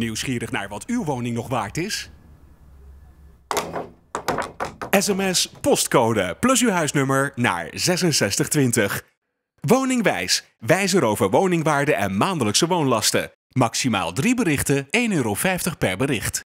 Nieuwsgierig naar wat uw woning nog waard is? SMS postcode plus uw huisnummer naar 6620. Woningwijs. Wijzer over woningwaarde en maandelijkse woonlasten. Maximaal 3 berichten, 1,50 euro per bericht.